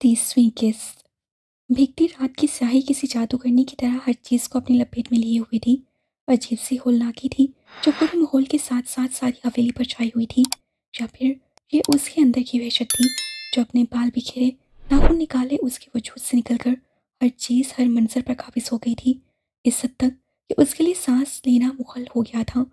तीसवीं किस्त भीगती रात की स्याही किसी जादूगरनी की तरह हर चीज़ को अपनी लपेट में लिए हुई थी अजीब सी होलनाकी थी जो पूरे माहौल के साथ साथ सारी हवेली पर छाई हुई थी या फिर ये उसके अंदर की वहशत थी जो अपने बाल बिखेरे नाखून निकाले उसके वजूद से निकलकर हर चीज़ हर मंजर पर काबिज हो गई थी इस हद तक कि उसके लिए सांस लेना मुखल हो गया था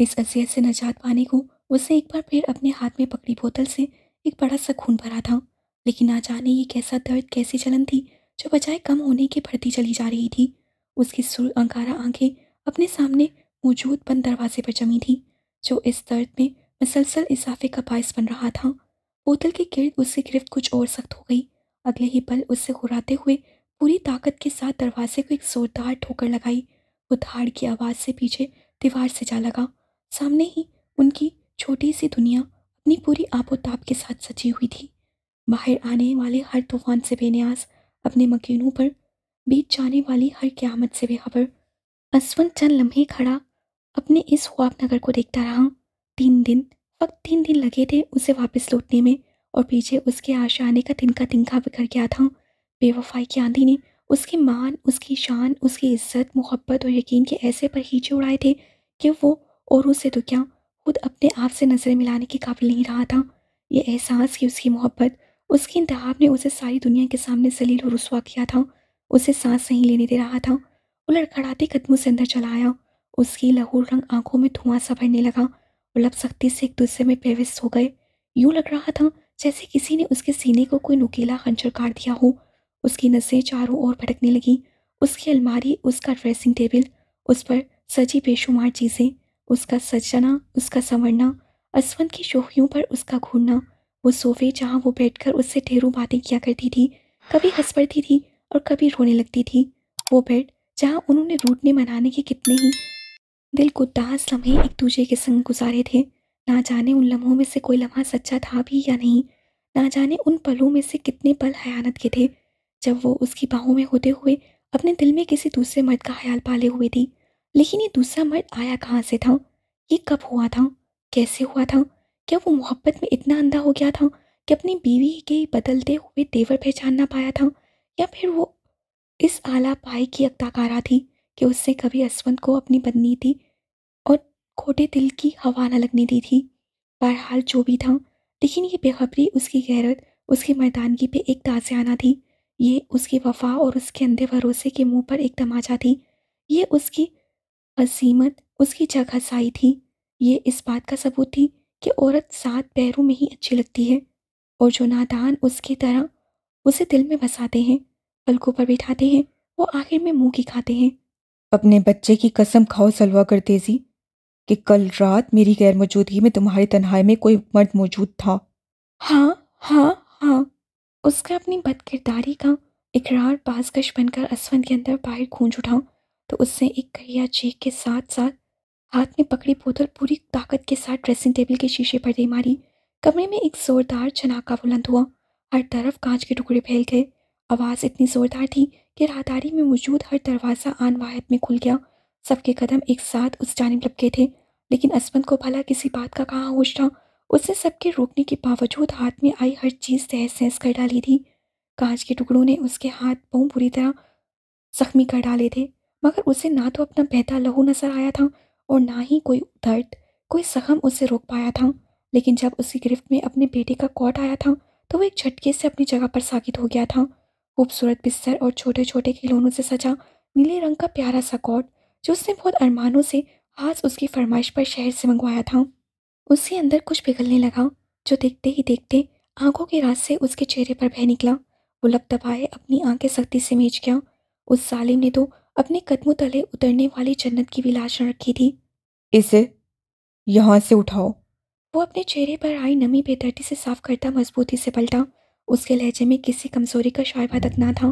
इस अजियत से नजात पाने को उसने एक बार फिर अपने हाथ में पकड़ी बोतल से एक बड़ा सा खून भरा था लेकिन ना जाने ये कैसा दर्द कैसी जलन थी जो बजाय कम होने के बढ़ती चली जा रही थी उसकी सुर अंगारा आंखें अपने सामने मौजूद बंद दरवाजे पर जमी थी जो इस दर्द में मुसलसल इजाफे का बायस बन रहा था बोतल के गिर्द उसकी गिरफ्त कुछ और सख्त हो गई अगले ही पल उससे घुराते हुए पूरी ताकत के साथ दरवाजे को एक जोरदार ठोकर लगाई वो धाड़ की आवाज़ से पीछे दीवार से जा लगा सामने ही उनकी छोटी सी दुनिया अपनी पूरी आबोताब के साथ सजी हुई थी बाहर आने वाले हर तूफान से बेनियाज अपने मकीनों पर बीत जाने वाली हर क्यामत से बेखबर असवन चंद लम्हे खड़ा अपने इस ख्वाब नगर को देखता रहा तीन दिन वक्त तीन दिन लगे थे उसे वापस लौटने में और पीछे उसके आशा आने का तिनका तिनका बिखर गया था बेवफाई की आंधी ने उसकी मान उसकी शान उसकी इज्जत मोहब्बत और यकीन के ऐसे पर हीचे उड़ाए थे कि वो और उसे तो क्या खुद अपने आप से नज़रें मिलाने के काबिल नहीं रहा था ये एहसास कि उसकी मोहब्बत उसके इंतहाब ने उसे सारी दुनिया के सामने जलील और रसुआ किया था उसे सांस नहीं लेने दे रहा था वो लड़खड़ाते कदमों से अंदर चला आया उसकी लहूर रंग आंखों में धुआं सा भरने लगा और लब सख्ती से एक दूसरे में पेविस्त हो गए यूं लग रहा था जैसे किसी ने उसके सीने को कोई नुकीला खंजर काट दिया हो उसकी नसें चारों ओर भटकने लगी उसकी अलमारी उसका ड्रेसिंग टेबल उस पर सजी बेशुमार चीज़ें उसका सजना उसका संवरना असवंत की शोहियों पर उसका घूरना वो सोफे जहाँ वो बैठकर उससे ढेरों बातें किया करती थी कभी हंस पड़ती थी और कभी रोने लगती थी वो बेड जहाँ उन्होंने रूटने मनाने के कितने ही दिल को दास लम्हे एक दूसरे के संग गुजारे थे ना जाने उन लम्हों में से कोई लम्हा सच्चा था भी या नहीं ना जाने उन पलों में से कितने पल हयानत के थे जब वो उसकी बाहों में होते हुए अपने दिल में किसी दूसरे मर्द का ख्याल पाले हुए थी लेकिन ये दूसरा मर्द आया कहाँ से था ये कब हुआ था कैसे हुआ था क्या वो मोहब्बत में इतना अंधा हो गया था कि अपनी बीवी के बदलते हुए तेवर पहचान ना पाया था या फिर वो इस आला पाई की अक्ताकारा थी कि उससे कभी असवंत को अपनी बननी थी और खोटे दिल की हवा न लगने दी थी बहरहाल जो भी था लेकिन ये बेखबरी उसकी गैरत उसकी मर्दानगी पे एक ताजियाना थी ये उसकी वफा और उसके अंधे भरोसे के मुंह पर एक तमाचा थी ये उसकी असीमत उसकी जगह साई थी ये इस बात का सबूत थी कि औरत सात पैरों में ही अच्छी लगती है और जो नादान उसकी तरह उसे दिल में बसाते हैं पलकों पर बिठाते हैं वो आखिर में मुंह की खाते हैं अपने बच्चे की कसम खाओ सलवा कर तेजी कि कल रात मेरी गैर मौजूदगी में तुम्हारी तनहाई में कोई मर्द मौजूद था हाँ हाँ हाँ उसका अपनी बदकिरदारी का इकरार बाजकश बनकर असवंत के अंदर बाहर गूंज उठा तो उससे एक करिया चीख के साथ साथ हाथ में पकड़ी बोतल पूरी ताकत के साथ ड्रेसिंग टेबल के शीशे पर दे मारी कमरे में एक जोरदार छनाका बुलंद हुआ हर तरफ कांच के टुकड़े फैल गए आवाज़ इतनी ज़ोरदार थी कि राहदारी में मौजूद हर दरवाज़ा आन वाहत में खुल गया सबके कदम एक साथ उस जानब लपके थे लेकिन असमंत को भला किसी बात का कहाँ होश था उसने सबके रोकने के बावजूद हाथ में आई हर चीज़ तहस तहस कर डाली थी कांच के टुकड़ों ने उसके हाथ पाँव बुरी तरह जख्मी कर डाले थे मगर उसे ना तो अपना बहता लहू नजर आया था और ना ही कोई दर्द कोई सखम उसे रोक पाया था लेकिन जब उसकी गिरफ्त में अपने बेटे का कॉट आया था तो वह एक झटके से अपनी जगह पर साकित हो गया था खूबसूरत बिस्तर और छोटे छोटे खिलौनों से सजा नीले रंग का प्यारा सा कॉट जो उसने बहुत अरमानों से आज उसकी फरमाइश पर शहर से मंगवाया था उसके अंदर कुछ पिघलने लगा जो देखते ही देखते आंखों के रात से उसके चेहरे पर बह निकला वो लप दबाए अपनी आंखें सख्ती से मेज गया उस सालिम ने तो अपने कदमों तले उतरने वाली जन्नत की भी लाश रखी थी इसे यहाँ से उठाओ वो अपने चेहरे पर आई नमी बेदर्दी से साफ करता मजबूती से पलटा उसके लहजे में किसी कमजोरी का शायबा तक ना था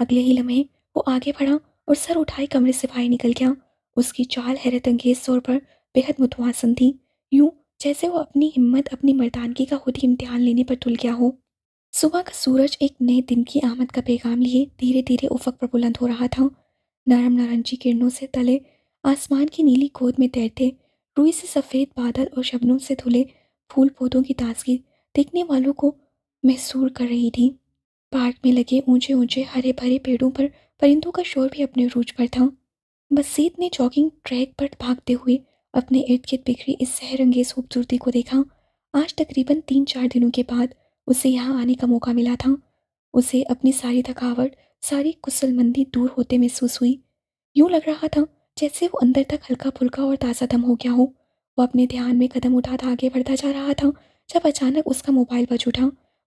अगले ही लम्हे वो आगे बढ़ा और सर उठाई कमरे से बाहर निकल गया उसकी चाल हैरत अंगेज तौर पर बेहद मुतवासन थी यूं जैसे वो अपनी हिम्मत अपनी मर्दानगी का खुद ही इम्तिहान लेने पर तुल गया हो सुबह का सूरज एक नए दिन की आमद का पैगाम लिए धीरे धीरे उफक पर बुलंद हो रहा था नरम नारंगी किरणों से तले आसमान की नीली गोद में तैरते रुई से सफ़ेद बादल और शबनों से धुले फूल पौधों की ताजगी देखने वालों को महसूर कर रही थी पार्क में लगे ऊंचे ऊंचे हरे भरे पेड़ों पर परिंदों का शोर भी अपने रूज पर था मस्जिद ने जॉगिंग ट्रैक पर भागते हुए अपने इर्द गिर्द बिखरी इस सहरंगेज खूबसूरती को देखा आज तकरीबन तीन चार दिनों के बाद उसे यहाँ आने का मौका मिला था उसे अपनी सारी थकावट सारी कुसलमंदी दूर होते महसूस हुई यूं लग रहा था जैसे वो अंदर तक हल्का फुल्का और ताज़ा दम हो गया हो वो अपने ध्यान में कदम उठाता आगे बढ़ता जा रहा था जब अचानक उसका मोबाइल बज उठा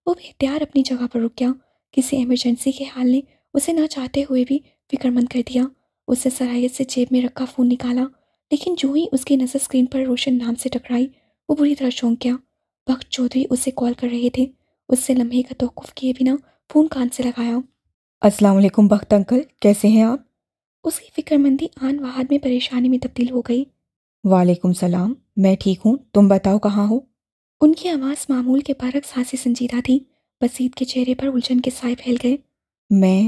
वो बेख्तियार अपनी जगह पर रुक गया किसी इमरजेंसी के हाल ने उसे ना चाहते हुए भी फिक्रमंद कर दिया उसने सराहियत से जेब में रखा फ़ोन निकाला लेकिन जो ही उसकी नज़र स्क्रीन पर रोशन नाम से टकराई वो बुरी तरह चौंक गया भक्त चौधरी उसे कॉल कर रहे थे उससे लम्हे का तोक़ुफ़ किए बिना फ़ोन कान से लगाया अस्सलाम वालेकुम बख्त अंकल कैसे हैं आप उसकी फ़िक्रमंदी आन वाहद में परेशानी में तब्दील हो गई वालेकुम सलाम मैं ठीक हूँ तुम बताओ कहाँ हो उनकी आवाज़ मामूल के बरक्स हासी संजीदा थी बसीत के चेहरे पर उलझन के साए फैल गए मैं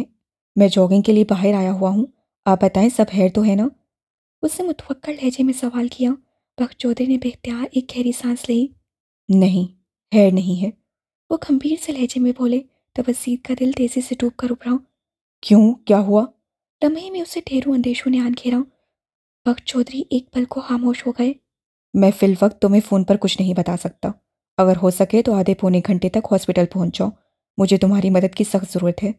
मैं जॉगिंग के लिए बाहर आया हुआ हूँ आप बताएं सब हैर तो है ना उसने मुतवक्र लहजे में सवाल किया बख्त चौधरी ने बेख्तियार एक गहरी सांस ली नहीं हैर नहीं है वो गंभीर से लहजे में बोले तवसीद का दिल तेजी से डूब कर उभरा क्यों क्या हुआ लम्हे में उसे ढेरों अंदेशों ने आन घेरा वक्त चौधरी एक पल को खामोश हो गए मैं फिल वक्त तुम्हें फ़ोन पर कुछ नहीं बता सकता अगर हो सके तो आधे पौने घंटे तक हॉस्पिटल पहुंच जाओ मुझे तुम्हारी मदद की सख्त ज़रूरत है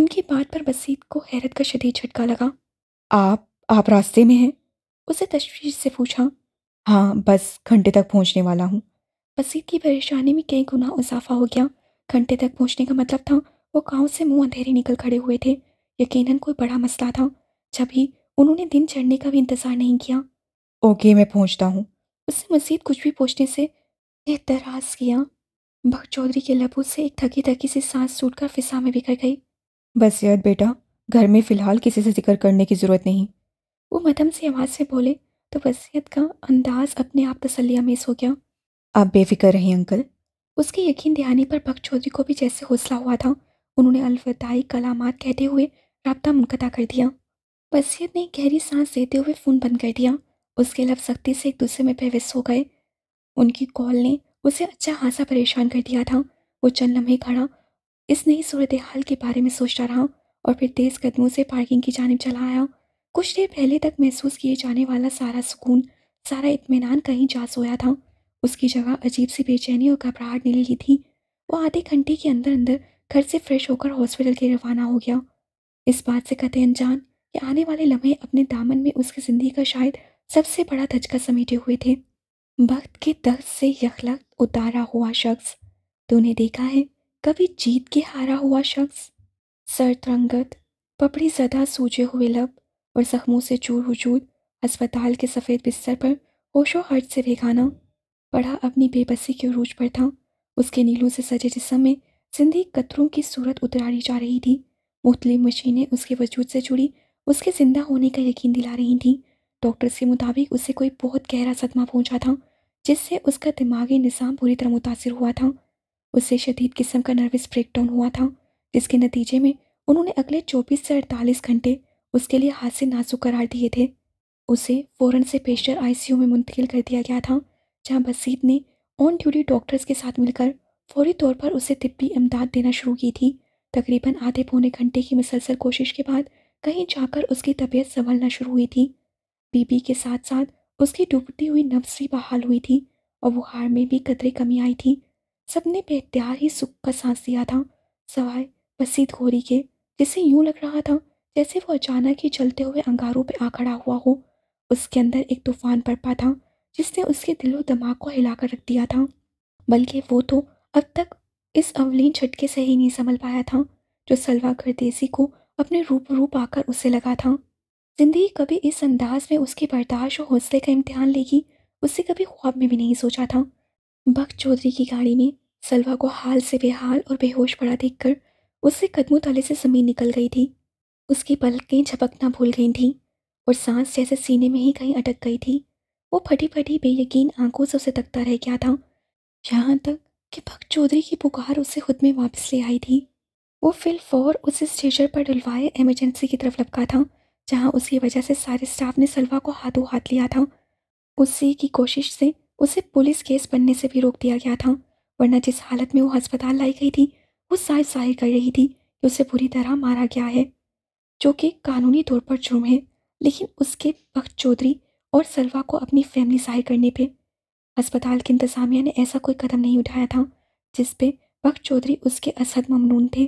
उनकी बात पर बसीत को हैरत का शदीद झटका लगा आप आप रास्ते में हैं उसे तशवीश से पूछा हाँ बस घंटे तक पहुंचने वाला हूँ बसीत की परेशानी में कई गुना इजाफा हो गया घंटे तक पहुंचने का मतलब था वो गाँव से मुंह अंधेरे निकल खड़े हुए थे यकीनन कोई बड़ा मसला था जब ही उन्होंने दिन चढ़ने का भी इंतज़ार नहीं किया ओके मैं पहुंचता हूँ उससे मजीद कुछ भी पूछने से एतराज़ किया बख चौधरी के लबों से एक थकी थकी सी सांस सूट कर फिसा में बिखर गई बस यद बेटा घर में फ़िलहाल किसी से जिक्र करने की ज़रूरत नहीं वो मदम से आवाज़ से बोले तो वसीयत का अंदाज़ अपने आप तसलिया मेज़ हो गया आप बेफिक्र रहें अंकल उसके यकीन दहानी पर भक्त चौधरी को भी जैसे हौसला हुआ था उन्होंने अलविदाई कलामात कहते हुए रबता मुनकता कर दिया बसीत ने गहरी सांस लेते हुए फ़ोन बंद कर दिया उसके लफ सख्ती से एक दूसरे में पेवस हो गए उनकी कॉल ने उसे अच्छा खासा परेशान कर दिया था वो चंद लम्हे खड़ा इस नई सूरत हाल के बारे में सोचता रहा और फिर तेज़ कदमों से पार्किंग की जानब चला आया कुछ देर पहले तक महसूस किए जाने वाला सारा सुकून सारा इतमान कहीं जा सोया था उसकी जगह अजीब सी बेचैनी और घबराहट ने ली थी वो आधे घंटे के अंदर अंदर घर से फ्रेश होकर हॉस्पिटल के रवाना हो गया इस बात से कतः अनजान कि आने वाले लम्हे अपने दामन में उसकी ज़िंदगी का शायद सबसे बड़ा धचका समेटे हुए थे वक्त के दर्द से यखलक उतारा हुआ शख्स तूने देखा है कभी जीत के हारा हुआ शख्स सर तरंगत पपड़ी सदा सूजे हुए लब और जख्मों से चूर वजूद अस्पताल के सफ़ेद बिस्तर पर होशो हर्ट से भेगाना पढ़ा अपनी बेबसी के रूज पर था उसके नीलों से सजे जिसम में सिंधी कतरों की सूरत उतरारी जा रही थी मुख्तलि मशीनें उसके वजूद से जुड़ी उसके ज़िंदा होने का यकीन दिला रही थीं डॉक्टर्स के मुताबिक उसे कोई बहुत गहरा सदमा पहुंचा था जिससे उसका दिमागी निज़ाम बुरी तरह मुतासर हुआ था उससे शदीद किस्म का नर्वस ब्रेकडाउन हुआ था जिसके नतीजे में उन्होंने अगले चौबीस से अड़तालीस घंटे उसके लिए हाथ से नाजुक करार दिए थे उसे फ़ौरन से पेशर आईसीयू में मुंतकिल कर दिया गया था जहाँ बसीत ने ऑन ड्यूटी डॉक्टर्स के साथ मिलकर फौरी तौर पर उसे तिब्बी इमदाद देना शुरू की थी तकरीबन आधे पौने घंटे की मुसलसल कोशिश के बाद कहीं जाकर उसकी तबीयत संभलना शुरू हुई थी बीबी के साथ साथ उसकी डूबती हुई नफ्स भी बहाल हुई थी और बुखार में भी कदरे कमी आई थी सबने बेख्तियार ही सुख का सांस दिया था सवाए बसीत घोरी के जिसे यूं लग रहा था जैसे वो अचानक ही चलते हुए अंगारों पर आ खड़ा हुआ हो उसके अंदर एक तूफान पा था जिसने उसके दिलो दिमाग को हिलाकर रख दिया था बल्कि वो तो अब तक इस अवलीन झटके से ही नहीं संभल पाया था जो सलवा गर्देसी को अपने रूप रूप आकर उसे लगा था ज़िंदगी कभी इस अंदाज में उसकी बर्दाश्त और हौसले का इम्तहान लेगी उससे कभी ख्वाब में भी नहीं सोचा था बख्त चौधरी की गाड़ी में सलवा को हाल से बेहाल और बेहोश पड़ा देखकर उससे कदमों तले से ज़मीन निकल गई थी उसकी पलकें झपकना भूल गई थीं और सांस जैसे सीने में ही कहीं अटक गई थी वो फटी फटी बेयकीन आंखों से उसे तकता रह गया था जहाँ तक कि भक्त चौधरी की पुकार उसे खुद में वापस ले आई थी वो फिल फौर उसे स्टेशन पर डुलवाए एमरजेंसी की तरफ लपका था जहाँ उसकी वजह से सारे स्टाफ ने सलवा को हाथों हाथ लिया था उसी की कोशिश से उसे पुलिस केस बनने से भी रोक दिया गया था वरना जिस हालत में वो अस्पताल लाई गई थी वो साफ जाहिर कर रही थी कि उसे बुरी तरह मारा गया है जो कि कानूनी तौर पर जुर्म है लेकिन उसके वक्त चौधरी और सलवा को अपनी फैमिली जाहिर करने पे अस्पताल की इंतज़ामिया ने ऐसा कोई कदम नहीं उठाया था जिस पे बख्त चौधरी उसके असद ममनून थे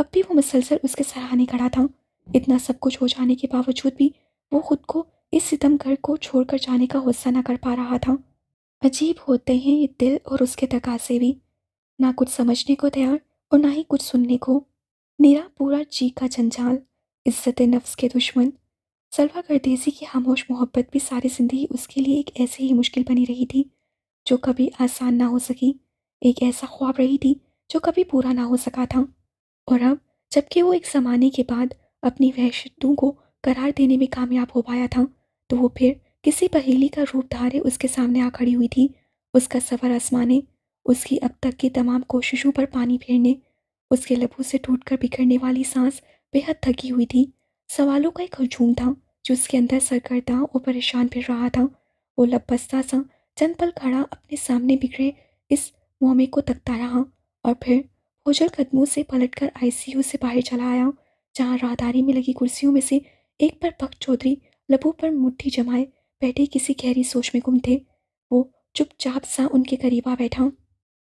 अब भी वो मुसलसल उसके सराहने खड़ा था इतना सब कुछ हो जाने के बावजूद भी वो खुद को इस सितम घर को छोड़कर जाने का हौसला ना कर पा रहा था अजीब होते हैं ये दिल और उसके तकाजे भी ना कुछ समझने को तैयार और ना ही कुछ सुनने को मेरा पूरा जी का जंजाल इज्जत नफ्स के दुश्मन सलवा गर्देसी की खामोश मोहब्बत भी सारी ज़िंदगी उसके लिए एक ऐसे ही मुश्किल बनी रही थी जो कभी आसान ना हो सकी एक ऐसा ख्वाब रही थी जो कभी पूरा ना हो सका था और अब जबकि वो एक ज़माने के बाद अपनी वहशतों को करार देने में कामयाब हो पाया था तो वो फिर किसी पहेली का रूप धारे उसके सामने आ खड़ी हुई थी उसका सफ़र आसमाने उसकी अब तक की तमाम कोशिशों पर पानी फेरने उसके लबों से टूट कर बिखरने वाली सांस बेहद थकी हुई थी सवालों का एक हजूम था जो उसके अंदर सरगर्दा और परेशान फिर रहा था वो लबस्ता सा चंद पल खड़ा अपने सामने बिखरे इस मोमे को तकता रहा और फिर ओझल कदमों से पलटकर आईसीयू से बाहर चला आया जहाँ राहदारी में लगी कुर्सियों में से एक पर पक चौधरी लबों पर मुट्ठी जमाए बैठे किसी गहरी सोच में गुम थे वो चुपचाप सा उनके करीब आ बैठा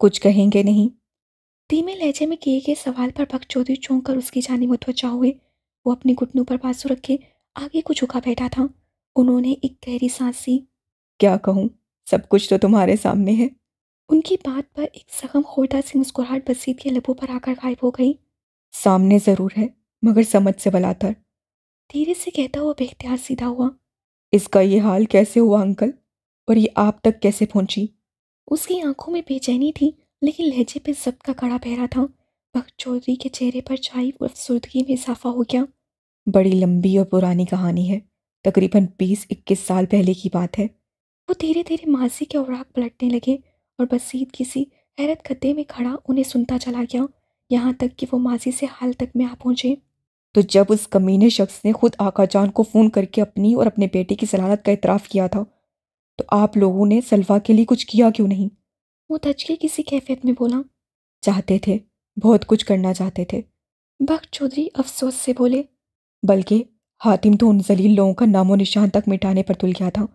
कुछ कहेंगे नहीं धीमे लहजे में किए गए सवाल पर भक्त चौधरी चौंक कर उसकी जानी मुतवजा हुए वो अपने घुटनों पर बाजू रखे आगे को झुका बैठा था उन्होंने एक गहरी सांस ली क्या कहूँ सब कुछ तो तुम्हारे सामने है उनकी बात पर एक सखम खोटा सी मुस्कुराहट बसीत के लबों पर आकर गायब हो गई सामने ज़रूर है मगर समझ से बलातर धीरे से कहता हुआ बेख्तियार सीधा हुआ इसका ये हाल कैसे हुआ अंकल और ये आप तक कैसे पहुंची उसकी आंखों में बेचैनी थी लेकिन लहजे पे जब्त का कड़ा पहरा था बख चौधरी के चेहरे पर और सुर्दगी में इजाफा हो गया बड़ी लंबी और पुरानी कहानी है तकरीबन बीस इक्कीस साल पहले की बात है वो धीरे धीरे माजी के औराक पलटने लगे और बसीत किसी हैरत खदे में खड़ा उन्हें सुनता चला गया यहाँ तक कि वो माजी से हाल तक में आ पहुँचे तो जब उस कमीने शख्स ने खुद आका जान को फ़ोन करके अपनी और अपने बेटे की सलाहत का इतराफ़ किया था तो आप लोगों ने सलवा के लिए कुछ किया क्यों नहीं वो धचके किसी कैफियत में बोला चाहते थे बहुत कुछ करना चाहते थे बख चौधरी अफसोस से बोले बल्कि हातिम तो उन जलील लोगों का नामो निशान तक मिटाने पर तुल गया था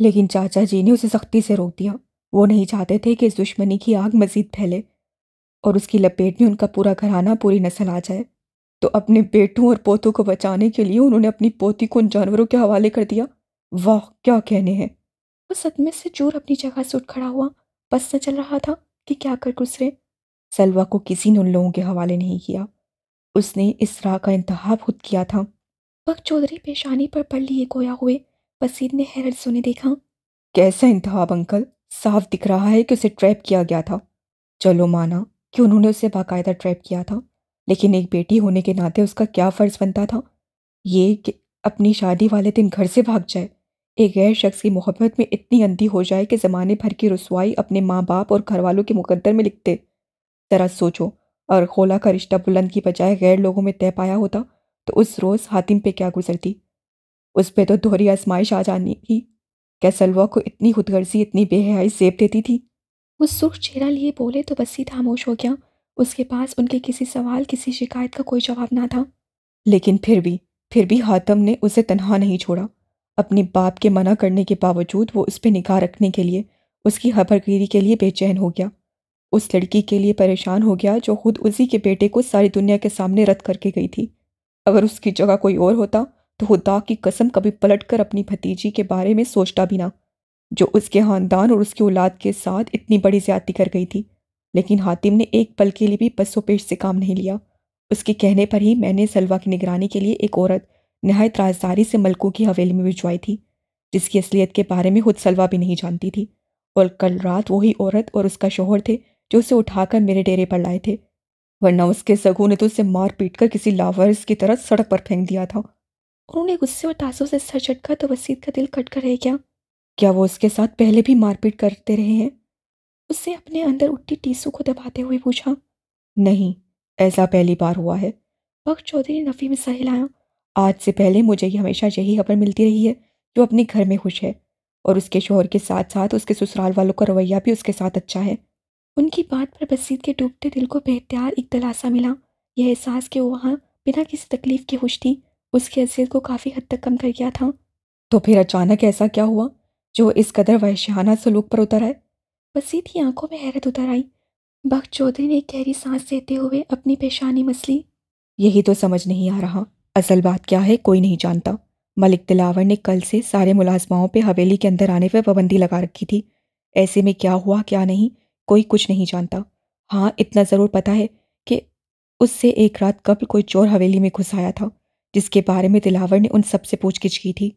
लेकिन चाचा जी ने उसे सख्ती से रोक दिया वो नहीं चाहते थे कि इस दुश्मनी की आग मजीद फैले और उसकी लपेट में उनका पूरा घराना पूरी नस्ल आ जाए तो अपने बेटों और पोतों को बचाने के लिए उन्होंने अपनी पोती को उन जानवरों के हवाले कर दिया वाह क्या कहने हैं वो सदमे से चूर अपनी जगह से उठ खड़ा हुआ बस न चल रहा था कि क्या कर गुजरे सलवा को किसी ने उन लोगों के हवाले नहीं किया उसने इस राह का इंतहा खुद किया था पग चौधरी पेशानी पर पड़ लिए गोया हुए बसीद ने हैरत सुने देखा कैसा इंतहाब अंकल साफ दिख रहा है कि उसे ट्रैप किया गया था चलो माना कि उन्होंने उसे बाकायदा ट्रैप किया था लेकिन एक बेटी होने के नाते उसका क्या फ़र्ज़ बनता था ये कि अपनी शादी वाले दिन घर से भाग जाए एक गैर शख्स की मोहब्बत में इतनी अंधी हो जाए कि ज़माने भर की रसवाई अपने माँ बाप और घर वालों के मुकद्दर में लिखते ज़रा सोचो और खोला का रिश्ता बुलंद की बजाय गैर लोगों में तय पाया होता तो उस रोज़ हातिम पे क्या गुजरती उस पर तो दोहरी आजमाइश आ जानी थी क्या सलवा को इतनी खुदगर्जी इतनी बेहयाई सेब देती थी वो सुर्ख चेहरा लिए बोले तो बस्सी खामोश हो गया उसके पास उनके किसी सवाल किसी शिकायत का कोई जवाब ना था लेकिन फिर भी फिर भी हातम ने उसे तनहा नहीं छोड़ा अपने बाप के मना करने के बावजूद वो उस पर निगाह रखने के लिए उसकी हबरगिरी के लिए बेचैन हो गया उस लड़की के लिए परेशान हो गया जो खुद उसी के बेटे को सारी दुनिया के सामने रद्द करके गई थी अगर उसकी जगह कोई और होता तो खुदा की कसम कभी पलट कर अपनी भतीजी के बारे में सोचता भी ना जो उसके खानदान और उसकी औलाद के साथ इतनी बड़ी ज्यादती कर गई थी लेकिन हातिम ने एक पल के लिए भी बसो पेश से काम नहीं लिया उसके कहने पर ही मैंने सलवा की निगरानी के लिए एक औरत नहायत राजदारी से मलकों की हवेली में भिजवाई थी जिसकी असलियत के बारे में खुद सलवा भी नहीं जानती थी और कल रात वही औरत और उसका शोहर थे जो उसे उठाकर मेरे डेरे पर लाए थे वरना उसके सगों ने तो उसे मार पीट कर किसी लावारिस की तरह सड़क पर फेंक दिया था उन्होंने गुस्से और तासों से सर चटका तो वसीद का दिल कट कर रह गया क्या वो उसके साथ पहले भी मारपीट करते रहे हैं उसने अपने अंदर उठी टीसू को दबाते हुए पूछा नहीं ऐसा पहली बार हुआ है बख्त चौधरी ने नफ़ी में सही लाया आज से पहले मुझे ही हमेशा यही खबर मिलती रही है जो अपने घर में खुश है और उसके शोहर के साथ साथ उसके ससुराल वालों का रवैया भी उसके साथ अच्छा है उनकी बात पर बसीत के डूबते दिल को बेहतियार एक दिलासा मिला यह एहसास कि वो वहाँ बिना किसी तकलीफ के खुश थी उसकी हैसियत को काफ़ी हद तक कम कर गया था तो फिर अचानक ऐसा क्या हुआ जो इस कदर वहशाना सलूक पर उतर आए बसीत की आंखों में हैरत उतर आई बख्त चौधरी ने गहरी सांस लेते हुए अपनी पेशानी मसली यही तो समझ नहीं आ रहा असल बात क्या है कोई नहीं जानता मलिक दिलावर ने कल से सारे मुलाजमाओं पे हवेली के अंदर आने पर पाबंदी लगा रखी थी ऐसे में क्या हुआ क्या नहीं कोई कुछ नहीं जानता हाँ इतना ज़रूर पता है कि उससे एक रात कबल कोई चोर हवेली में घुस आया था जिसके बारे में दिलावर ने उन सबसे पूछगिछ की थी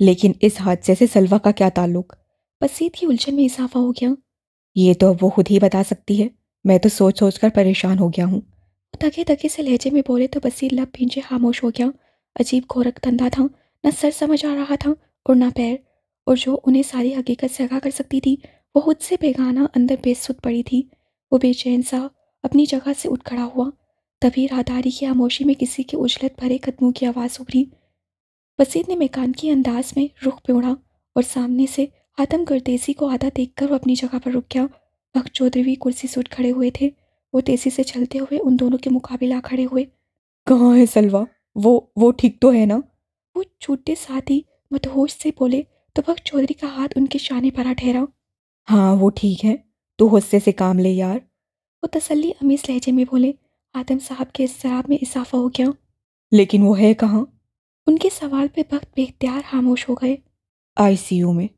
लेकिन इस हादसे से सलवा का क्या ताल्लुक बसीत की उलझन में इजाफा हो गया ये तो वो खुद ही बता सकती है मैं तो सोच सोच कर परेशान हो गया हूँ तके तके से लहजे में बोले तो बसीर लब भींजे खामोश हो गया अजीब गोरख धंधा था न सर समझ आ रहा था और ना पैर और जो उन्हें सारी हकीकत से आगा कर सकती थी वह खुद से बेगाना अंदर बेसुध पड़ी थी वो बेचैन सा अपनी जगह से उठ खड़ा हुआ तभी राहदारी की आमोशी में किसी के उजलत भरे कदमों की आवाज़ उभरी वसीद ने की अंदाज में रुख पिड़ा और सामने से आदम गर्देसी को आधा देखकर वो अपनी जगह पर रुक गया भक्त चौधरी भी कुर्सी से उठ खड़े हुए थे वो तेज़ी से चलते हुए उन दोनों के मुकाबले खड़े हुए कहाँ है सलवा वो वो ठीक तो है ना वो छूटे साथ ही मतहोश से बोले तो भक्त चौधरी का हाथ उनके शाने पर ठहरा हाँ वो ठीक है तू गुस्से से काम ले यार वो तसल्ली अमीज लहजे में बोले आदम साहब के इस शराब में इजाफा हो गया लेकिन वो है कहाँ उनके सवाल पे वक्त बेख्तियार खामोश हो गए आईसीयू में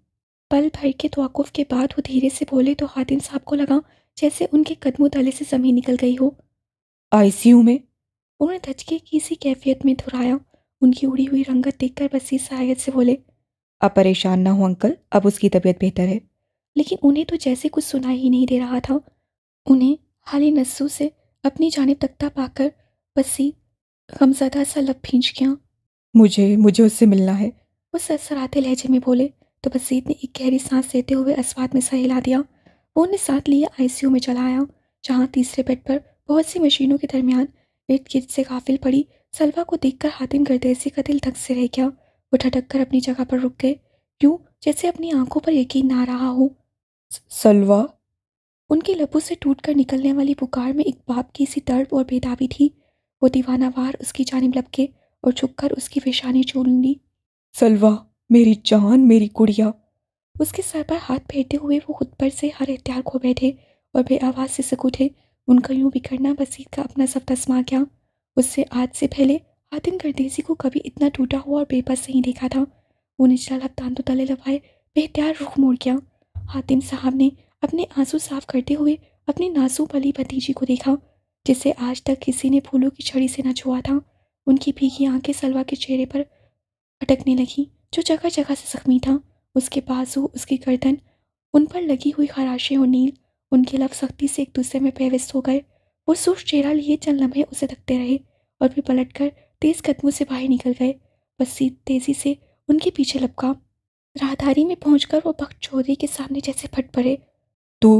पल भर के तोक़ुफ़ के बाद वो धीरे से बोले तो हादिम साहब को लगा जैसे उनके कदमों तले से ज़मीन निकल गई हो आईसीयू में उन्होंने धचके की इसी कैफियत में धुराया उनकी उड़ी हुई रंगत देखकर बसी सहायत से बोले अब परेशान ना हो अंकल अब उसकी तबीयत बेहतर है लेकिन उन्हें तो जैसे कुछ सुनाई ही नहीं दे रहा था उन्हें हाली नस्सू से अपनी जानब तख्ता पाकर बसी गमजदा सा लब भींच गया मुझे मुझे उससे मिलना है वो सरसराते लहजे में बोले तो बसीत ने एक गहरी सांस लेते हुए अस्वाद में सा हिला दिया वो उन्हें साथ लिए आईसीयू में चला आया जहाँ तीसरे बेड पर बहुत सी मशीनों के दरमियान इर्द गिर्द से काफिल पड़ी सलवा को देखकर हातिम गर्देसी का दिल धक से रह गया वो ठटक कर अपनी जगह पर रुक गए क्यों जैसे अपनी आंखों पर यकीन ना रहा हो सलवा उनके लबों से टूटकर निकलने वाली पुकार में एक बाप की सी तड़प और बेदाबी थी वो दीवानावार उसकी जानब लपके और झुककर उसकी पेशानी छोड़ ली सलवा मेरी जान मेरी गुड़िया उसके सर पर हाथ फेरते हुए वो खुद पर से हर एहतियार खो बैठे और बे आवाज से सिक उठे उनका यूं बिखरना बसीत का अपना सब तस्मा गया उससे आज से पहले आदिम गर्देसी को कभी इतना टूटा हुआ और बेबस नहीं देखा था वो निचला लब तो तले लबाए बेहतियार रुख मोड़ गया हातिम साहब ने अपने आंसू साफ करते हुए अपनी नासू पली भतीजी को देखा जिसे आज तक किसी ने फूलों की छड़ी से न छुआ था उनकी भीगी आंखें सलवा के चेहरे पर अटकने लगी जो जगह जगह से जख्मी था उसके बाजू उसकी गर्दन उन पर लगी हुई खराशें और नील उनके लफ सख्ती से एक दूसरे में पेविस्त हो गए वो सुर्ख चेहरा लिए चंद लम्हे उसे धकते रहे और फिर पलट कर तेज़ कदमों से बाहर निकल गए बस्सी तेज़ी से उनके पीछे लपका राहदारी में पहुंचकर वो भक्त चौधरी के सामने जैसे फट पड़े तू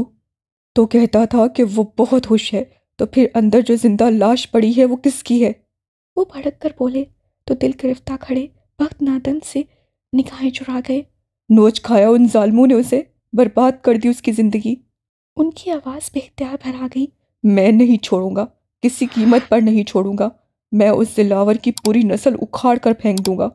तो कहता था कि वो बहुत खुश है तो फिर अंदर जो जिंदा लाश पड़ी है वो किसकी है वो भड़क कर बोले तो दिल गिरफ्ता खड़े भक्त नादन से निगाहें चुरा गए नोच खाया उन जालमों ने उसे बर्बाद कर दी उसकी ज़िंदगी उनकी आवाज़ बेख्तियार आ गई मैं नहीं छोड़ूंगा किसी कीमत पर नहीं छोड़ूंगा मैं उस दिलावर की पूरी नस्ल उखाड़ कर फेंक दूंगा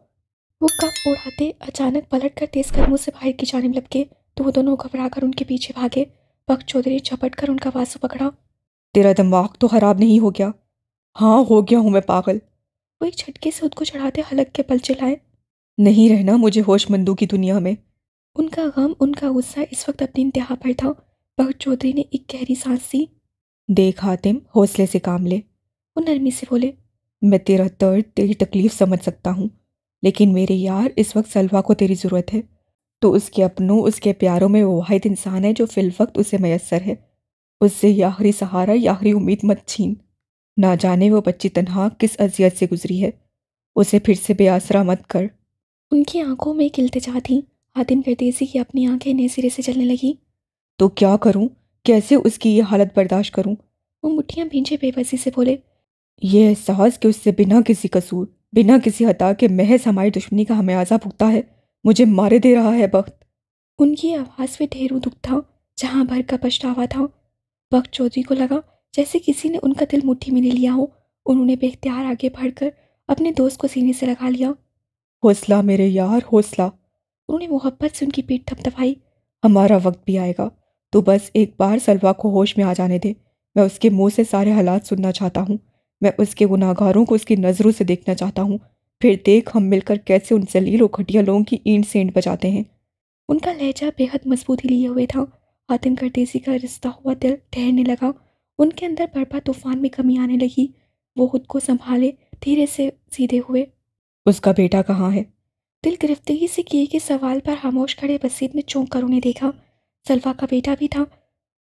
वो कप उड़ाते अचानक पलट कर तेज कदमों से बाहर की जानब लपके तो वो दोनों घबरा कर उनके पीछे भागे पक चौधरी झपट कर उनका वासु पकड़ा तेरा दिमाग तो ख़राब नहीं हो गया हाँ हो गया हूँ मैं पागल वो एक झटके से खुद को चढ़ाते हलक के पल चलाए नहीं रहना मुझे होशमंदू की दुनिया में उनका गम उनका गुस्सा इस वक्त अपनी इंतहा पर था भगत चौधरी ने एक गहरी सांस सी देख हातिम हौसले से काम ले वो नरमी से बोले मैं तेरा दर्द तेरी तकलीफ समझ सकता हूँ लेकिन मेरे यार इस वक्त सलवा को तेरी ज़रूरत है तो उसके अपनों उसके प्यारों में वो वाहिद इंसान है जो फिलवक्त उसे मैसर है उससे याहरी सहारा याहरी उम्मीद मत छीन ना जाने वो बच्ची तनहा किस अजियत से गुजरी है उसे फिर से बेआसरा मत कर उनकी आंखों में एक इल्तजा थी हातिम फरदेसी की अपनी आंखें नए सिरे से चलने लगी तो क्या करूं कैसे उसकी ये हालत बर्दाश्त करूं वो मुठियाँ भींचे बेबसी से बोले ये एहसास कि उससे बिना किसी कसूर बिना किसी हता के महज हमारी दुश्मनी का आजा भुगता है मुझे मारे दे रहा है वक्त उनकी आवाज़ में ढेरू दुख था जहाँ भर का पछतावा था वक्त चौधरी को लगा जैसे किसी ने उनका दिल मुट्ठी में ले लिया हो उन्होंने बेख्तियार आगे बढ़कर अपने दोस्त को सीने से लगा लिया हौसला मेरे यार हौसला उन्होंने मोहब्बत से उनकी पीठ थपथपाई हमारा वक्त भी आएगा तो बस एक बार सलवा को होश में आ जाने दे मैं उसके मुंह से सारे हालात सुनना चाहता हूँ मैं उसके गुनाहगारों को उसकी नज़रों से देखना चाहता हूँ फिर देख हम मिलकर कैसे उन जलील और घटिया लोगों की ईंट से ईंट बजाते हैं उनका लहजा बेहद मजबूती लिए हुए था आतंक गर्देसी का रिश्ता हुआ दिल ठहरने लगा उनके अंदर बर्बा तूफान में कमी आने लगी वो खुद को संभाले धीरे से सीधे हुए उसका बेटा कहाँ है दिल गिरफ्तगी से किए के सवाल पर खामोश खड़े बसीत ने चौंक कर उन्हें देखा सलवा का बेटा भी था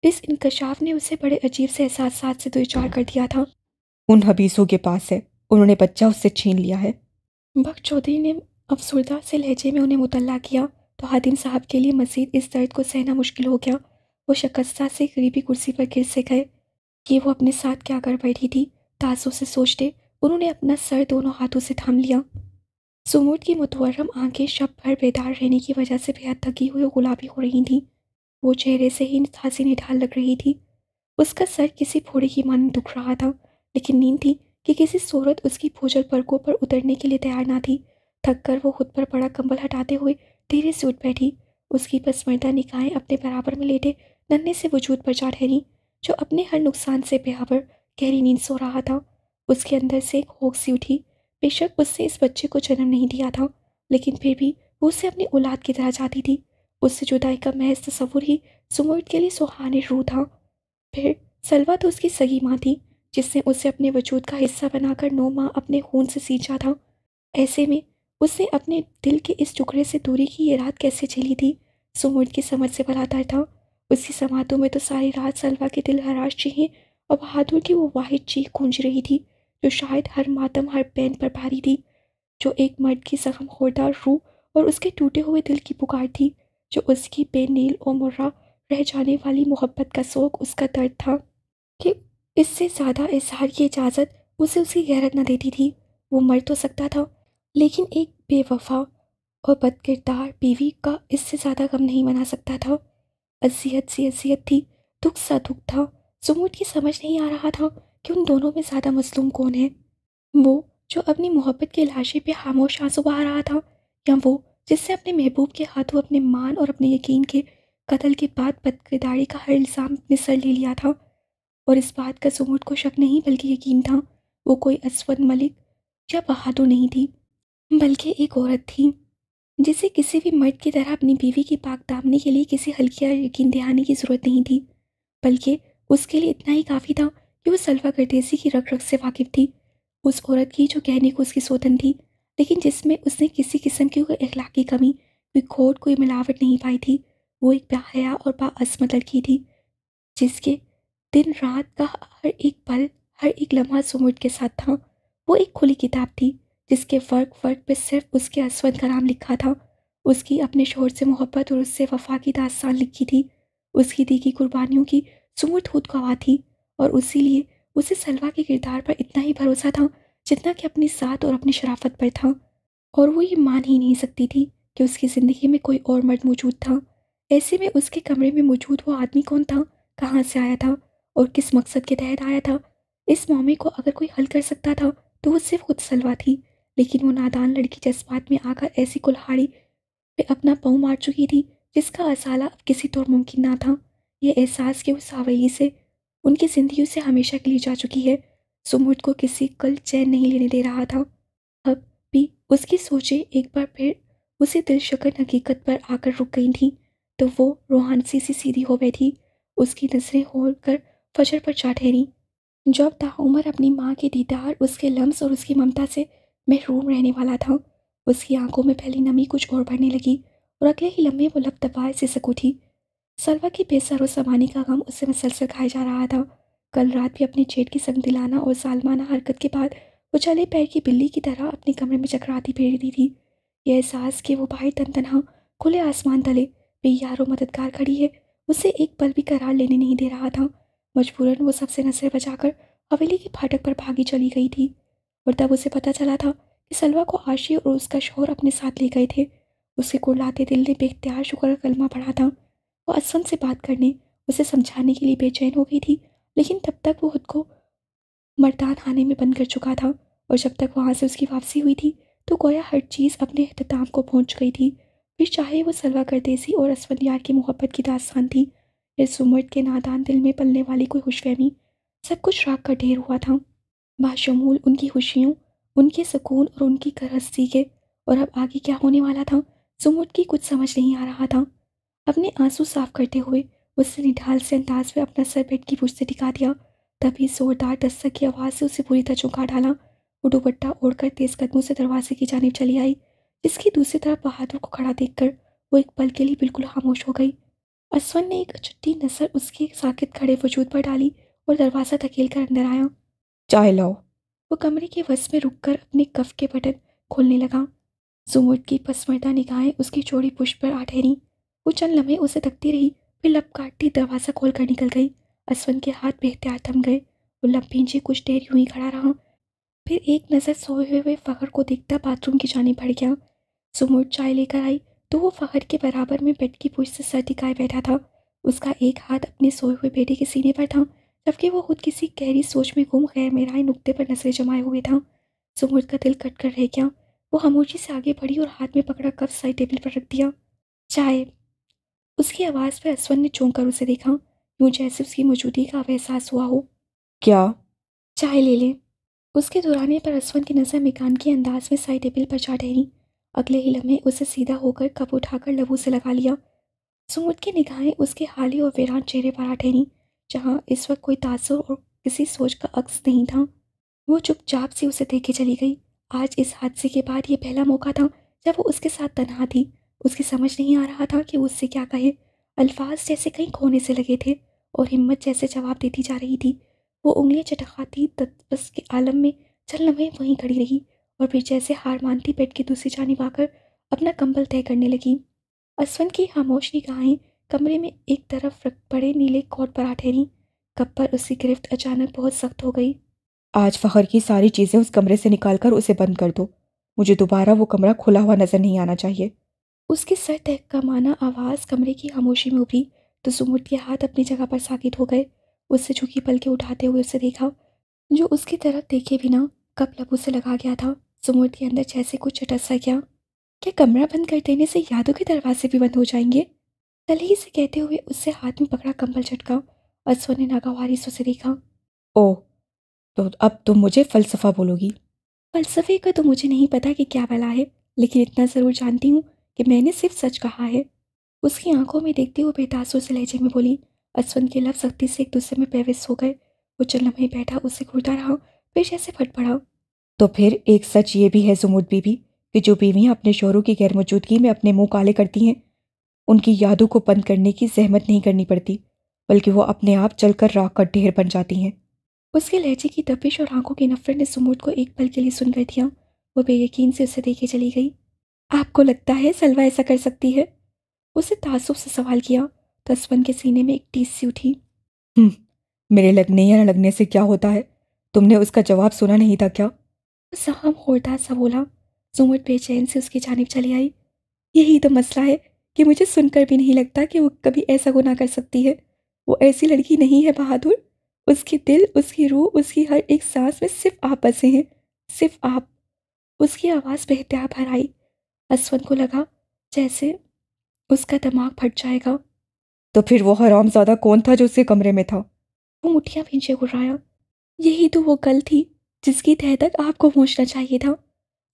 इस इंकशाफ ने उसे बड़े अजीब से एहसास से दुचार कर दिया था उन हबीसों के पास है उन्होंने बच्चा उससे छीन लिया है बख चौधरी ने अफसरदा से लहजे में उन्हें मुतला किया तो हादिम साहब के लिए मज़ीद इस दर्द को सहना मुश्किल हो गया वो शिकस्ता से गरीबी कुर्सी पर गिर से गए कि वो अपने साथ क्या कर बैठी थी ताज़ों से सोचते उन्होंने अपना सर दोनों हाथों से थाम लिया सुमूद की मतवरम आंखें शब भर बेदार रहने की वजह से बेहद थकी हुई और गुलाबी हो रही थीं वो चेहरे से ही हंसी निढाल लग रही थी उसका सर किसी फोड़े की मान दुख रहा था लेकिन नींद थी कि किसी सूरत उसकी भोजल पलकों पर उतरने के लिए तैयार ना थी थक कर वो खुद पर पड़ा कंबल हटाते हुए धीरे से उठ बैठी उसकी पसमर्दा निकाय अपने बराबर में लेटे नन्हे से वजूद पर जा ठहरी जो अपने हर नुकसान से बेहबर गहरी नींद सो रहा था उसके अंदर से एक होक सी उठी बेशक उससे इस बच्चे को जन्म नहीं दिया था लेकिन फिर भी वो उसे अपनी औलाद की तरह चाहती थी उससे जुदाई का महज तस्वुर ही सुमर्द के लिए सुहाने रू था फिर सलवा तो उसकी सगी माँ थी जिसने उसे अपने वजूद का हिस्सा बनाकर नौ माह अपने खून से सींचा था ऐसे में उसने अपने दिल के इस टुकड़े से दूरी की ये रात कैसे झेली थी सुमुर्द की समझ से बलातर था उसकी समातों में तो सारी रात सलवा के दिल हराश चीहें और बहादुर की वो वाहिद चीख गूंज रही थी जो शायद हर मातम हर पैन पर भारी थी जो एक मर्द की जख्म खोरदार रूह और उसके टूटे हुए दिल की पुकार थी जो उसकी बेनील और मुर्रा रह जाने वाली मोहब्बत का शौक उसका दर्द था कि इससे ज़्यादा इजहार की इजाज़त उसे उसकी गैरत न देती थी वो मर तो सकता था लेकिन एक बेवफा और बदकिरदार बीवी का इससे ज़्यादा गम नहीं बना सकता था अजियत सी अजियत थी दुख सा दुख था जुमूद की समझ नहीं आ रहा था कि उन दोनों में ज़्यादा मजलूम कौन है वो जो अपनी मोहब्बत के लाशे पे खामोश आंसू बहा रहा था या वो जिससे अपने महबूब के हाथों अपने मान और अपने यकीन के कत्ल के बाद बदकिरदारी का हर इल्ज़ाम अपने सर ले लिया था और इस बात का सुमोट को शक नहीं बल्कि यकीन था वो कोई असवद मलिक या बहादुर नहीं थी बल्कि एक औरत थी जिसे किसी भी मर्द की तरह अपनी बीवी की पाक दामने के लिए किसी हल्की या यकीन दिहाने की ज़रूरत नहीं थी बल्कि उसके लिए इतना ही काफ़ी था कि वो सलवा गर्देसी की रख रख से वाकिफ थी उस औरत की जो कहने को उसकी सोतन थी लेकिन जिसमें उसने किसी किस्म की कोई अखलाकी कमी कोई खोट कोई मिलावट नहीं पाई थी वो एक बाहया और बाअसमत लड़की थी जिसके दिन रात का हर एक पल हर एक लम्हा सुमिट के साथ था वो एक खुली किताब थी जिसके वर्क वर्क पे सिर्फ उसके असवद का नाम लिखा था उसकी अपने शोर से मोहब्बत और उससे वफा की दास्तान लिखी थी उसकी दी की कुर्बानियों की सुमुर खुद गवाह थी और उसीलिए उसे सलवा के किरदार पर इतना ही भरोसा था जितना कि अपनी साथ और अपनी शराफत पर था और वो ये मान ही नहीं सकती थी कि उसकी ज़िंदगी में कोई और मर्द मौजूद था ऐसे में उसके कमरे में मौजूद वो आदमी कौन था कहाँ से आया था और किस मकसद के तहत आया था इस मामले को अगर कोई हल कर सकता था तो वो सिर्फ खुद सलवा थी लेकिन वो नादान लड़की जज्बात में आकर ऐसी कुल्हाड़ी पे अपना पाँव मार चुकी थी जिसका असाला अब किसी तौर मुमकिन ना था यह एहसास के उस हवैये से उनकी ज़िंदगी से हमेशा के लिए जा चुकी है सुमुद को किसी कल चैन नहीं लेने दे रहा था अब भी उसकी सोचें एक बार फिर उसे दिलशकन हकीकत पर आकर रुक गई थी तो वो रोहान सी सीधी हो बैठी उसकी नजरें होड़ कर फजर पर जा ठहरी जब ताउमर अपनी माँ के दीदार उसके लम्स और उसकी ममता से महरूम रहने वाला था उसकी आंखों में पहली नमी कुछ और बढ़ने लगी और अगले ही लम्बे वो लब दबाए से सक उठी सलवा की बेसर और का गम उससे मसलसल खाया जा रहा था कल रात भी अपने जेठ की संगदिलाना और सालमाना हरकत के बाद वो चले पैर की बिल्ली की तरह अपने कमरे में चकराती फेर दी थी यह एहसास कि वो भाई तन तनहा खुले आसमान तले बे यारो मददगार खड़ी है उसे एक पल भी करार लेने नहीं दे रहा था मजबूरन वो सबसे नजर बचाकर हवेली के फाटक पर भागी चली गई थी और तब उसे पता चला था कि सलवा को आशी और उसका शोहर अपने साथ ले गए थे उसके कुड़लाते दिल ने बेख्तियार शुक्र कलमा पढ़ा था वो असम से बात करने उसे समझाने के लिए बेचैन हो गई थी लेकिन तब तक वो खुद को मर्दान आने में बंद कर चुका था और जब तक वहाँ से उसकी वापसी हुई थी तो गोया हर चीज़ अपने अहतमाम को पहुँच गई थी फिर चाहे वो सलवा करदेसी और असफन यार की मोहब्बत की दास्तान थी इस उमड़ के नादान दिल में पलने वाली कोई खुशफहमी सब कुछ राख का ढेर हुआ था बाशमूल उनकी खुशियों उनके सुकून और उनकी करहस्ती के और अब आगे क्या होने वाला था सुमुट की कुछ समझ नहीं आ रहा था अपने आंसू साफ करते हुए उसने निढाल से अंदाज में अपना सर बेड की पूछ से टिका दिया तभी जोरदार दस्तक की आवाज़ से उसे पूरी तरह चौंका डाला वो दुपट्टा ओढ़कर तेज कदमों से दरवाजे की जानब चली आई इसकी दूसरी तरफ बहादुर को खड़ा देखकर वो एक पल के लिए बिल्कुल खामोश हो गई असवन ने एक छुट्टी नज़र उसके साकित खड़े वजूद पर डाली और दरवाज़ा धकेल कर अंदर आया चाय लाओ वो कमरे के वस में रुक कर अपने कफ के बटन खोलने लगा सुमुट की पसमर्दा निगाहें उसकी चोरी पुष्प पर आ ठहरी वो चंद लम्हे उसे तकती रही फिर लप काटती दरवाज़ा खोल कर निकल गई असवन के हाथ बेहतियार थम गए वो लप भींचे कुछ देर यूं ही खड़ा रहा फिर एक नज़र सोए हुए फखर को देखता बाथरूम की जाने पड़ गया सुमुट चाय लेकर आई तो वो फ़खर के बराबर में बेड की पूछ से सर दिखाए बैठा था उसका एक हाथ अपने सोए हुए बेटे के सीने पर था जबकि वो खुद किसी गहरी सोच में गुम गैर मेराए नुकते पर नजरें जमाए हुए था सुमुर्द का दिल कट कर रह गया वो हमोची से आगे बढ़ी और हाथ में पकड़ा कप साइड टेबल पर रख दिया चाय उसकी आवाज़ पर असवन ने चौंक कर उसे देखा यूं जैसे उसकी मौजूदगी का एहसास हुआ हो क्या चाय ले लें उसके दौरान पर असवन की नज़र मिकान के अंदाज में साइड टेबल पर जा ठहरी अगले ही लम्हे उसे सीधा होकर कप उठाकर लबू से लगा लिया सुमुद की निगाहें उसके हाली और वीरान चेहरे पर आठेरी जहाँ इस वक्त कोई तासुर और किसी सोच का अक्स नहीं था वो चुपचाप से उसे देखे चली गई आज इस हादसे के बाद ये पहला मौका था जब वो उसके साथ तनहा थी उसकी समझ नहीं आ रहा था कि उससे क्या कहे अल्फाज जैसे कहीं खोने से लगे थे और हिम्मत जैसे जवाब देती जा रही थी वो उंगलियां चटकाती तत्पस के आलम में चल लम्हे वहीं खड़ी रही और फिर जैसे हार मानती बेड की दूसरी जानब आकर अपना कंबल तय करने लगी असवंत की खामोश निगाहें कमरे में एक तरफ रख पड़े नीले कोट पर आ ठहरी कब पर उसकी गिरफ्त अचानक बहुत सख्त हो गई आज फ़खर की सारी चीज़ें उस कमरे से निकाल कर उसे बंद कर दो मुझे दोबारा वो कमरा खुला हुआ नज़र नहीं आना चाहिए उसकी सर तहक का माना आवाज़ कमरे की खामोशी में उभरी तो सुमुट के हाथ अपनी जगह पर साकित हो गए उससे झुकी पलके उठाते हुए उसे देखा जो उसकी तरफ देखे बिना कब लबू से लगा गया था सुमोट के अंदर जैसे कुछ अटक सा गया क्या कमरा बंद कर देने से यादों के दरवाजे भी बंद हो जाएंगे तले ही से कहते हुए उससे हाथ में पकड़ा कंबल झटका और सोने नागावारी से देखा ओ तो अब तुम मुझे फ़लसफ़ा बोलोगी फ़लसफ़े का तो मुझे नहीं पता कि क्या वाला है लेकिन इतना ज़रूर जानती हूँ कि मैंने सिर्फ सच कहा है उसकी आंखों में देखते हुए बेतासों से लहजे में बोली असवंत के लफ सख्ती से एक दूसरे में पेविस हो गए वो चल लम्हे बैठा उसे घूरता रहा फिर जैसे फट पड़ा तो फिर एक सच ये भी है जुमुद बीबी कि जो बीवियाँ अपने शोहरों की गैरमौजूदगी में अपने मुंह काले करती हैं उनकी यादों को बंद करने की जहमत नहीं करनी पड़ती बल्कि वो अपने आप चलकर राख का ढेर बन जाती हैं उसके लहजे की तपिश और आंखों की नफरत ने सुमूद को एक पल के लिए सुन कर दिया वो बेयकीन से उसे देखे चली गई आपको लगता है सलवा ऐसा कर सकती है उसे तासुब से सवाल किया तस्वन के सीने में एक टीस सी उठी हम्म, मेरे लगने या न लगने से क्या होता है तुमने उसका जवाब सुना नहीं था क्या साहब खोरदार सा बोला जुमट बेचैन से उसकी जानब चली आई यही तो मसला है कि मुझे सुनकर भी नहीं लगता कि वो कभी ऐसा गुना कर सकती है वो ऐसी लड़की नहीं है बहादुर उसके दिल उसकी रूह उसकी हर एक सांस में सिर्फ आप बसे हैं सिर्फ आप उसकी आवाज़ बेहतिया भर आई असवन को लगा जैसे उसका दिमाग फट जाएगा तो फिर वो हराम ज़्यादा कौन था जो उसके कमरे में था वो मुठिया भींचे घुराया यही तो वो कल थी जिसकी तह तक आपको पहुँचना चाहिए था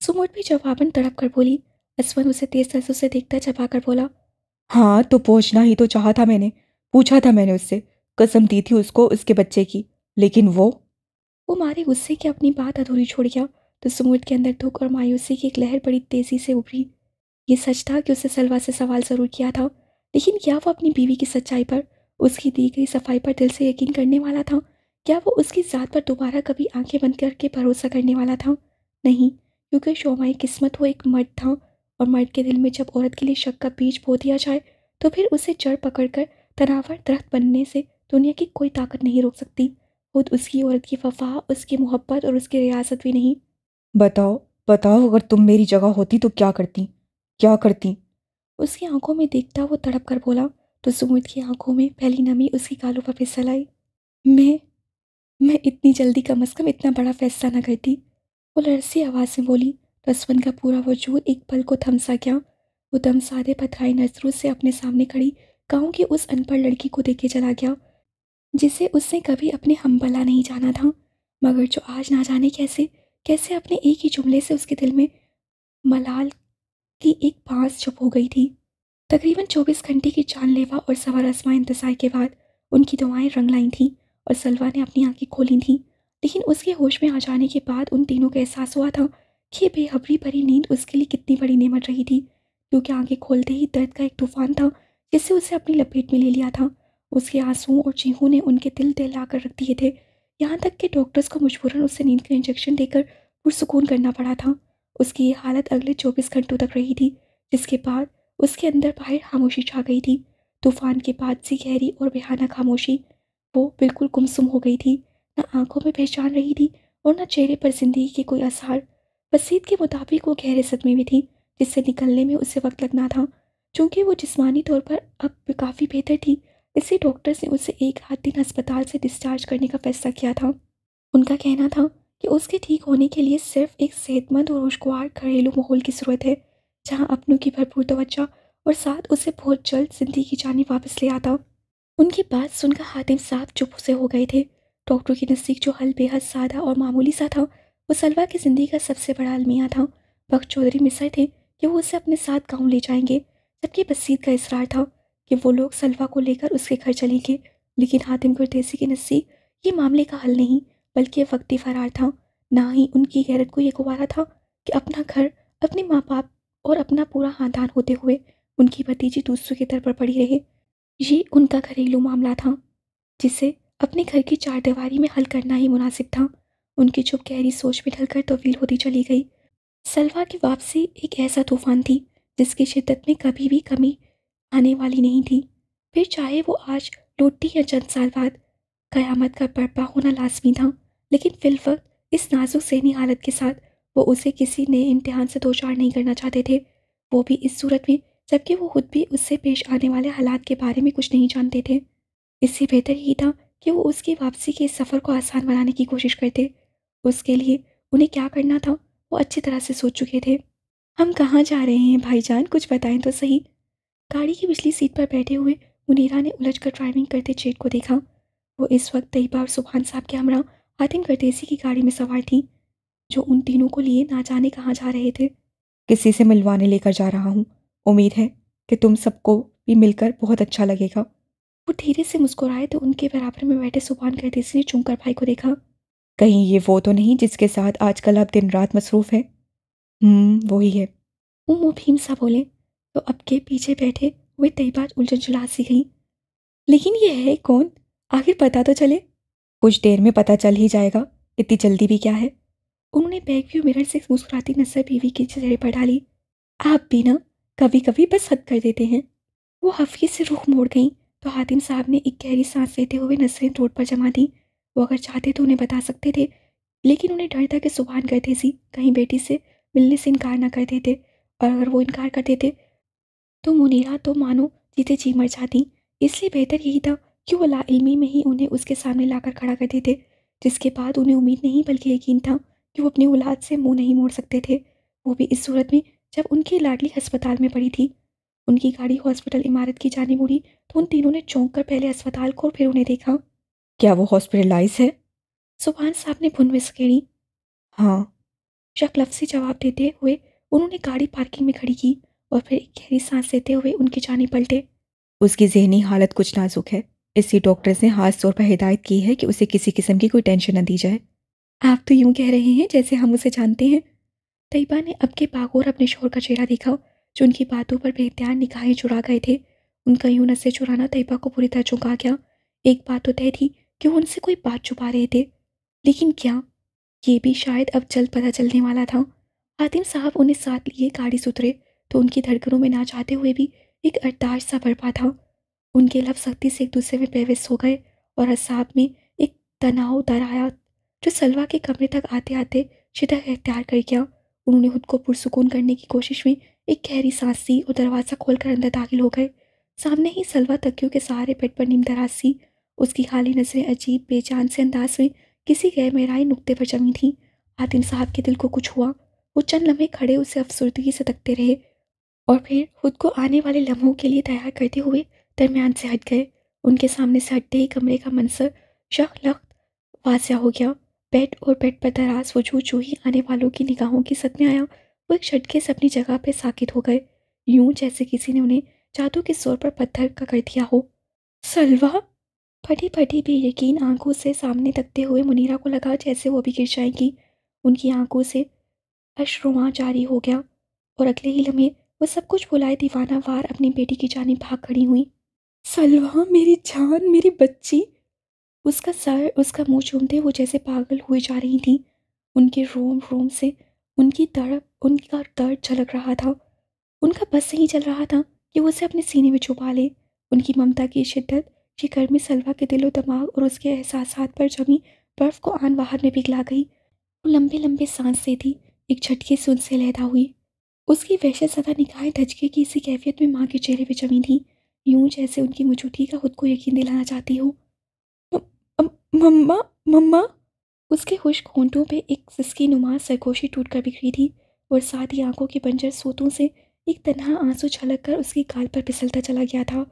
सुमोट भी जवाबन तड़प कर बोली असवन उसे तेज नजरों से देखता चबा कर बोला हाँ तो पहुँचना ही तो चाहा था मैंने पूछा था मैंने उससे कसम दी थी उसको उसके बच्चे की लेकिन वो वो मारे गुस्से की अपनी बात अधूरी छोड़ गया तो सुमोट के अंदर दुख और मायूसी की एक लहर बड़ी तेज़ी से उभरी ये सच था कि उसने सलवा से सवाल ज़रूर किया था लेकिन क्या वो अपनी बीवी की सच्चाई पर उसकी दी गई सफाई पर दिल से यकीन करने वाला था क्या वो उसकी ज़ात पर दोबारा कभी आंखें बंद करके भरोसा करने वाला था नहीं क्योंकि शोमाई किस्मत वो एक मर्द था और मर्द के दिल में जब औरत के लिए शक का बीज बो दिया जाए तो फिर उसे जड़ पकड़कर तनावर दरख्त बनने से दुनिया की कोई ताकत नहीं रोक सकती खुद उसकी औरत की फफा उसकी मोहब्बत और उसकी रियासत भी नहीं बताओ बताओ अगर तुम मेरी जगह होती तो क्या करती क्या करती उसकी आंखों में देखता वो तड़प कर बोला तो सुमित की आंखों में पहली नमी उसकी गालों पर फिसल आई मैं मैं इतनी जल्दी कम अज़ कम इतना बड़ा फैसला ना करती वो लड़सी आवाज़ में बोली रसवन का पूरा वजूद एक पल को थमसा गया वो दम सादे पथराई नजरों से अपने सामने खड़ी गाँव की उस अनपढ़ लड़की को देखे चला गया जिसे उसने कभी अपने हमबला नहीं जाना था मगर जो आज ना जाने कैसे कैसे अपने एक ही जुमले से उसके दिल में मलाल की एक बांस छुप हो गई थी तकरीबन 24 घंटे की जानलेवा और सवार आसमां इंतज़ार के बाद उनकी दुआएं रंग लाई थीं और सलवा ने अपनी आंखें खोली थीं लेकिन उसके होश में आ जाने के बाद उन तीनों का एहसास हुआ था कि बेहबरी भरी नींद उसके लिए कितनी बड़ी नेमत रही थी क्योंकि आंखें खोलते ही दर्द का एक तूफान था जिससे उसे अपनी लपेट में ले लिया था उसके आंसुओं और चीहों ने उनके दिल दहला कर रख दिए थे यहाँ तक कि डॉक्टर्स को मजबूरन उसे नींद का इंजेक्शन देकर पुरसकून करना पड़ा था उसकी ये हालत अगले चौबीस घंटों तक रही थी जिसके बाद उसके अंदर बाहर खामोशी छा गई थी तूफान के बाद सी गहरी और बेहाना खामोशी वो बिल्कुल गुमसुम हो गई थी ना आंखों में पहचान रही थी और ना चेहरे पर जिंदगी के कोई आसार बसीत के मुताबिक वो गहरे सदमे में थी जिससे निकलने में उसे वक्त लगना था चूँकि वो जिस्मानी तौर पर अब काफ़ी बेहतर थी इसलिए डॉक्टर्स ने उसे एक आध दिन अस्पताल से डिस्चार्ज करने का फैसला किया था उनका कहना था कि उसके ठीक होने के लिए सिर्फ एक सेहतमंद और खुशगवार घरेलू माहौल की ज़रूरत है जहाँ अपनों की भरपूर तोज्जा और साथ उसे बहुत जल्द जिंदगी की जानी वापस ले आता उनकी बात सुनकर हातिम साफ चुप से हो गए थे डॉक्टर के नज़दीक जो हल बेहद सादा और मामूली सा था वो सलवा की ज़िंदगी का सबसे बड़ा अलमिया था बख्त चौधरी मिसर थे कि वो उसे अपने साथ गांव ले जाएंगे जबकि बसीत का इसरार था कि वो लोग सलवा को लेकर उसके घर चलेंगे लेकिन हातिम गुरदेसी के नज़दीक ये मामले का हल नहीं बल्कि वक्ती फरार था ना ही उनकी गैरत को ये गुबारा था कि अपना घर अपने माँ बाप और अपना पूरा खानदान होते हुए उनकी भतीजी दूसरों के दर पर पड़ी रहे ये उनका घरेलू मामला था जिसे अपने घर की चारदीवारी में हल करना ही मुनासिब था उनकी चुप गहरी सोच में ढलकर तवील होती चली गई सलवा की वापसी एक ऐसा तूफान थी जिसकी शिद्दत में कभी भी कमी आने वाली नहीं थी फिर चाहे वो आज लौटती या चंद साल बाद कयामत का बर्पा होना लाजमी था लेकिन फिलवक्त इस नाजुक जहनी हालत के साथ वो उसे किसी नए इम्तहान से दो चार नहीं करना चाहते थे वो भी इस सूरत में जबकि वो खुद भी उससे पेश आने वाले हालात के बारे में कुछ नहीं जानते थे इससे बेहतर ही था कि वो उसकी वापसी के सफ़र को आसान बनाने की कोशिश करते उसके लिए उन्हें क्या करना था वो अच्छी तरह से सोच चुके थे हम कहाँ जा रहे हैं भाईजान कुछ बताएं तो सही गाड़ी की पिछली सीट पर बैठे हुए मुनीरा ने उलझ कर ड्राइविंग करते चेट को देखा वो इस वक्त तयबा और सुबहान साहब के हमरा आतिम करदेसी की गाड़ी में सवार थी जो उन तीनों को लिए ना जाने कहाँ जा रहे थे किसी से मिलवाने लेकर जा रहा हूँ उम्मीद है कि तुम सबको भी मिलकर बहुत अच्छा लगेगा वो धीरे से मुस्कुराए तो उनके बराबर में बैठे सुबान कहते ने चूंकर भाई को देखा कहीं ये वो तो नहीं जिसके साथ आजकल आप दिन रात मसरूफ़ है हम्म, वही है उमो भीम सा बोले तो अब के पीछे बैठे वे तयबाज उलझन चुला सी गई लेकिन ये है कौन आखिर पता तो चले कुछ देर में पता चल ही जाएगा इतनी जल्दी भी क्या है उन्होंने बैग व्यू मिरर से मुस्कुराती नजर बीवी के चेहरे पर डाली आप भी ना कभी कभी बस हद कर देते हैं वो हफीज से रुख मोड़ गई तो हातिम साहब ने एक गहरी सांस लेते हुए नसरें रोड पर जमा दी वो अगर चाहते तो उन्हें बता सकते थे लेकिन उन्हें डर था कि सुबहान सी कहीं बेटी से मिलने से इनकार ना कर देते और अगर वो इनकार कर देते तो मुनीरा तो मानो जीते जी मर जाती इसलिए बेहतर यही था कि वो लाइलमी में ही उन्हें उसके सामने लाकर खड़ा कर देते जिसके बाद उन्हें उम्मीद नहीं बल्कि यकीन था कि वो अपनी औलाद से मुंह नहीं मोड़ सकते थे वो भी इस सूरत में जब उनकी लाडली अस्पताल में पड़ी थी उनकी गाड़ी हॉस्पिटल इमारत की जानी मुड़ी तो उन तीनों ने चौंक कर पहले अस्पताल को और फिर उन्हें देखा क्या वो हॉस्पिटलाइज है सुबहान साहब ने भुन में सकेड़ी हाँ शक लफ जवाब देते हुए उन्होंने गाड़ी पार्किंग में खड़ी की और फिर एक गहरी सांस लेते हुए उनकी जानी पलटे उसकी जहनी हालत कुछ नाजुक है इसलिए डॉक्टर ने खास तौर पर हिदायत की है कि उसे किसी किस्म की कोई टेंशन न दी जाए आप तो यूं कह रहे हैं जैसे हम उसे जानते हैं तैयबा ने अब के बागोर अपने शोर का चेहरा देखा जो उनकी बातों पर बेध्यान निकाहें चुरा गए थे उनका यूं नशे चुराना तैयबा को पूरी तरह चुका गया एक बात तो तय थी कि उनसे कोई बात छुपा रहे थे लेकिन क्या ये भी शायद अब जल्द पता चलने वाला था आतिम साहब उन्हें साथ लिए गाड़ी सुतरे तो उनकी धड़कनों में ना जाते हुए भी एक अरदाश सा बढ़ था उनके लफ सख्ती से एक दूसरे में पेवस हो गए और असाब में एक तनाव दर आया जो सलवा के कमरे तक आते आते शिदक अख्तियार कर गया उन्होंने खुद को पुरसकून करने की कोशिश में एक गहरी सांस ली और दरवाज़ा खोलकर अंदर दाखिल हो गए सामने ही सलवा तकियों के सहारे बेड पर नीम दराज सी उसकी खाली नज़रें अजीब बेचान से अंदाज में किसी गैर मेराए नुकते पर जमी थी आदिम साहब के दिल को कुछ हुआ वो चंद लम्हे खड़े उसे अफसरदगी से तकते रहे और फिर खुद को आने वाले लम्हों के लिए तैयार करते हुए दरमियान से हट गए उनके सामने से हटते ही कमरे का मंसर शख लख्त वाजिया हो गया बेड और बेड पर दराज वो जू जोही आने वालों की निगाहों के सद में आया वो एक झटके से अपनी जगह पर साकित हो गए यूं जैसे किसी ने उन्हें जादू के जोर पर पत्थर का कर दिया हो सलवा फटी फटी भी यकीन आंखों से सामने तकते हुए मुनीरा को लगा जैसे वो अभी गिर जाएंगी उनकी आंखों से अश्रुआ जारी हो गया और अगले ही लम्हे वो सब कुछ बुलाए दीवाना वार अपनी बेटी की जानी भाग खड़ी हुई सलवा मेरी जान मेरी बच्ची उसका सर उसका मुंह चूमते वो जैसे पागल हुए जा रही थी उनके रोम रोम से उनकी तड़प उनका दर्द झलक रहा था उनका बस नहीं चल रहा था कि वो उसे अपने सीने में छुपा ले उनकी ममता की शिद्दत की गर्मी सलवा के दिलो दिमाग और उसके एहसास पर जमी बर्फ़ को आन बाहर में पिघला गई वो लंबे लंबे सांस से थी एक झटके से उनसे लहदा हुई उसकी वहशत सदा निकाय धचके की इसी कैफियत में माँ के चेहरे पर जमी थी यूं जैसे उनकी मौजूदगी का खुद को यकीन दिलाना चाहती हूँ मम्मा मम्मा उसके खुश्क होंठों पे एक सिसकी नुमा सरगोशी टूट कर बिखरी थी और साथ ही आंखों के बंजर सोतों से एक तनहा आंसू छलक कर उसकी गाल पर फिसलता चला गया था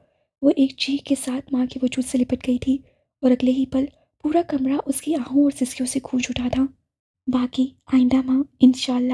वो एक चीख के साथ माँ के वजूद से लिपट गई थी और अगले ही पल पूरा कमरा उसकी आहों और सिस्कियों से खूज उठा था बाकी आइंदा माँ इनशाला